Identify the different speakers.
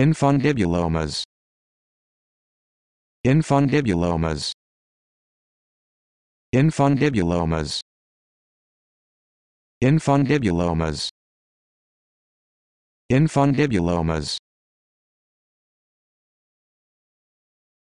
Speaker 1: Infundibulomas. Infundibulomas. Infundibulomas. Infundibulomas. Infundibulomas.